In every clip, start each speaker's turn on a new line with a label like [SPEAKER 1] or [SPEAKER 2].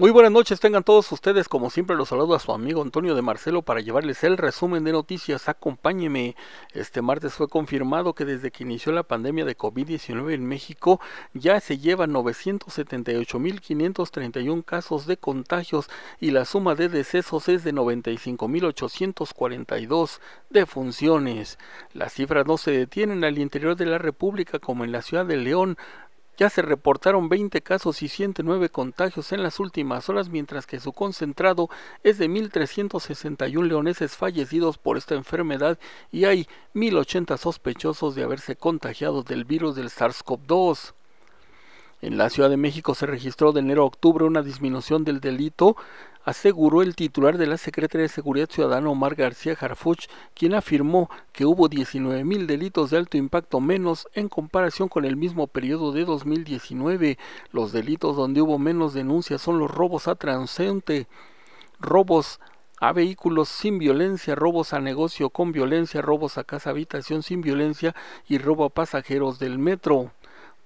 [SPEAKER 1] Muy buenas noches, tengan todos ustedes, como siempre los saludo a su amigo Antonio de Marcelo para llevarles el resumen de noticias, acompáñeme. Este martes fue confirmado que desde que inició la pandemia de COVID-19 en México ya se llevan 978.531 casos de contagios y la suma de decesos es de 95.842 defunciones. Las cifras no se detienen al interior de la República como en la ciudad de León, ya se reportaron 20 casos y 109 contagios en las últimas horas, mientras que su concentrado es de 1.361 leoneses fallecidos por esta enfermedad y hay 1.080 sospechosos de haberse contagiado del virus del SARS-CoV-2. En la Ciudad de México se registró de enero a octubre una disminución del delito aseguró el titular de la Secretaría de Seguridad Ciudadana Omar García Harfuch, quien afirmó que hubo 19.000 delitos de alto impacto menos en comparación con el mismo periodo de 2019. Los delitos donde hubo menos denuncias son los robos a transeúnte, robos a vehículos sin violencia, robos a negocio con violencia, robos a casa habitación sin violencia y robo a pasajeros del metro.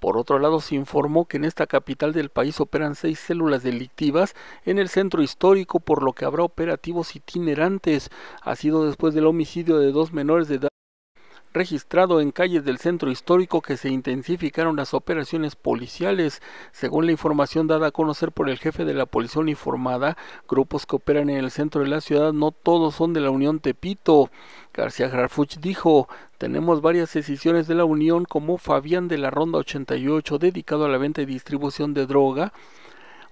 [SPEAKER 1] Por otro lado, se informó que en esta capital del país operan seis células delictivas en el centro histórico, por lo que habrá operativos itinerantes. Ha sido después del homicidio de dos menores de edad registrado en calles del centro histórico que se intensificaron las operaciones policiales. Según la información dada a conocer por el jefe de la policía uniformada, grupos que operan en el centro de la ciudad no todos son de la Unión Tepito. García Garfuch dijo, tenemos varias decisiones de la Unión como Fabián de la Ronda 88 dedicado a la venta y distribución de droga,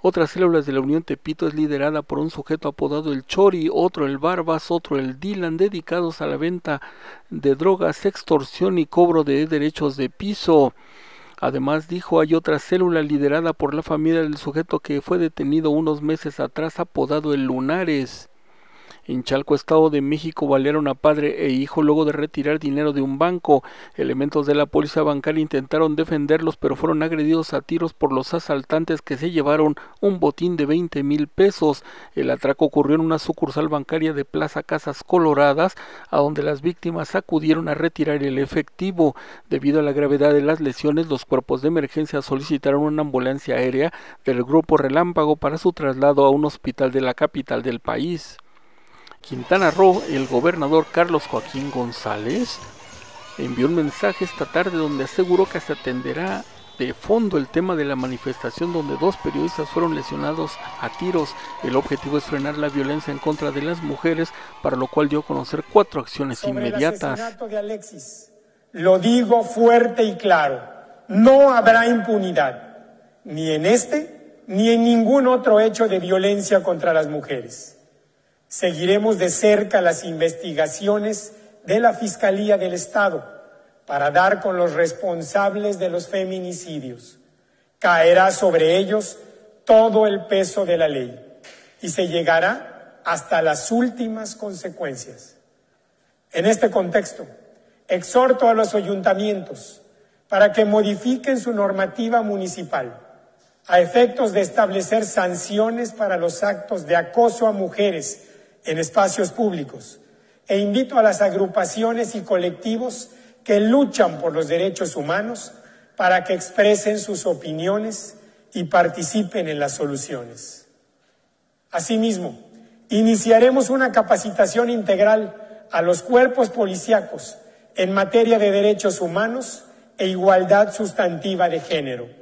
[SPEAKER 1] otras células de la Unión Tepito es liderada por un sujeto apodado el Chori, otro el Barbas, otro el Dylan, dedicados a la venta de drogas, extorsión y cobro de derechos de piso. Además dijo hay otra célula liderada por la familia del sujeto que fue detenido unos meses atrás apodado el Lunares. En Chalco, Estado de México, balearon a padre e hijo luego de retirar dinero de un banco. Elementos de la policía bancaria intentaron defenderlos, pero fueron agredidos a tiros por los asaltantes que se llevaron un botín de 20 mil pesos. El atraco ocurrió en una sucursal bancaria de Plaza Casas Coloradas, a donde las víctimas acudieron a retirar el efectivo. Debido a la gravedad de las lesiones, los cuerpos de emergencia solicitaron una ambulancia aérea del grupo Relámpago para su traslado a un hospital de la capital del país. Quintana Roo, el gobernador Carlos Joaquín González envió un mensaje esta tarde donde aseguró que se atenderá de fondo el tema de la manifestación donde dos periodistas fueron lesionados a tiros. El objetivo es frenar la violencia en contra de las mujeres, para lo cual dio a conocer cuatro acciones inmediatas. lo digo fuerte y claro,
[SPEAKER 2] no habrá impunidad, ni en este, ni en ningún otro hecho de violencia contra las mujeres. Seguiremos de cerca las investigaciones de la Fiscalía del Estado para dar con los responsables de los feminicidios. Caerá sobre ellos todo el peso de la ley y se llegará hasta las últimas consecuencias. En este contexto, exhorto a los ayuntamientos para que modifiquen su normativa municipal a efectos de establecer sanciones para los actos de acoso a mujeres en espacios públicos e invito a las agrupaciones y colectivos que luchan por los derechos humanos para que expresen sus opiniones y participen en las soluciones. Asimismo, iniciaremos una capacitación integral a los cuerpos policíacos en materia de derechos humanos e igualdad sustantiva de género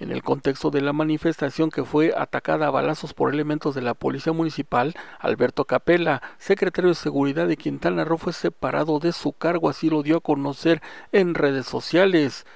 [SPEAKER 1] en el contexto de la manifestación que fue atacada a balazos por elementos de la Policía Municipal, Alberto Capella, secretario de Seguridad de Quintana Roo, fue separado de su cargo, así lo dio a conocer en redes sociales.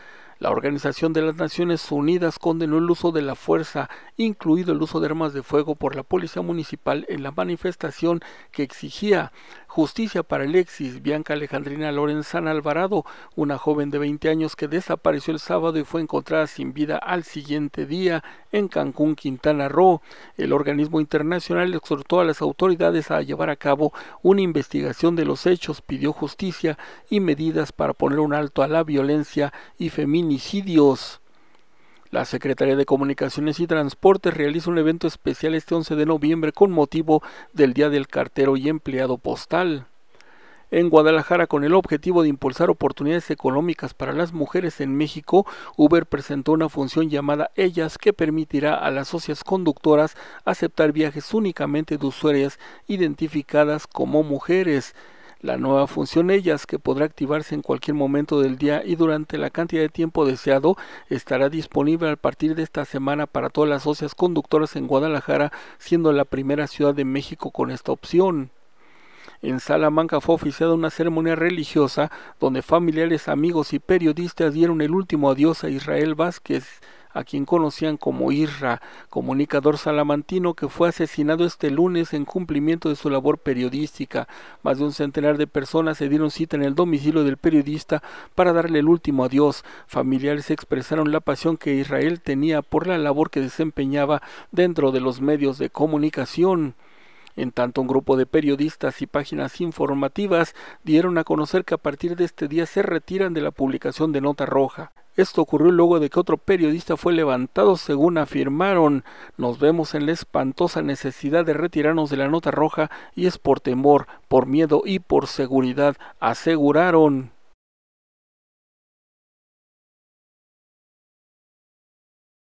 [SPEAKER 1] La Organización de las Naciones Unidas condenó el uso de la fuerza, incluido el uso de armas de fuego por la policía municipal en la manifestación que exigía justicia para Alexis Bianca Alejandrina Lorenzana Alvarado, una joven de 20 años que desapareció el sábado y fue encontrada sin vida al siguiente día en Cancún, Quintana Roo. El organismo internacional exhortó a las autoridades a llevar a cabo una investigación de los hechos, pidió justicia y medidas para poner un alto a la violencia y feminismo homicidios. La Secretaría de Comunicaciones y Transportes realiza un evento especial este 11 de noviembre con motivo del Día del Cartero y Empleado Postal. En Guadalajara, con el objetivo de impulsar oportunidades económicas para las mujeres en México, Uber presentó una función llamada Ellas que permitirá a las socias conductoras aceptar viajes únicamente de usuarias identificadas como mujeres. La nueva función ellas, que podrá activarse en cualquier momento del día y durante la cantidad de tiempo deseado, estará disponible a partir de esta semana para todas las socias conductoras en Guadalajara, siendo la primera ciudad de México con esta opción. En Salamanca fue oficiada una ceremonia religiosa donde familiares, amigos y periodistas dieron el último adiós a Israel Vázquez, a quien conocían como Irra, comunicador salamantino que fue asesinado este lunes en cumplimiento de su labor periodística. Más de un centenar de personas se dieron cita en el domicilio del periodista para darle el último adiós. Familiares expresaron la pasión que Israel tenía por la labor que desempeñaba dentro de los medios de comunicación. En tanto, un grupo de periodistas y páginas informativas dieron a conocer que a partir de este día se retiran de la publicación de Nota Roja. Esto ocurrió luego de que otro periodista fue levantado, según afirmaron. Nos vemos en la espantosa necesidad de retirarnos de la nota roja y es por temor, por miedo y por seguridad, aseguraron.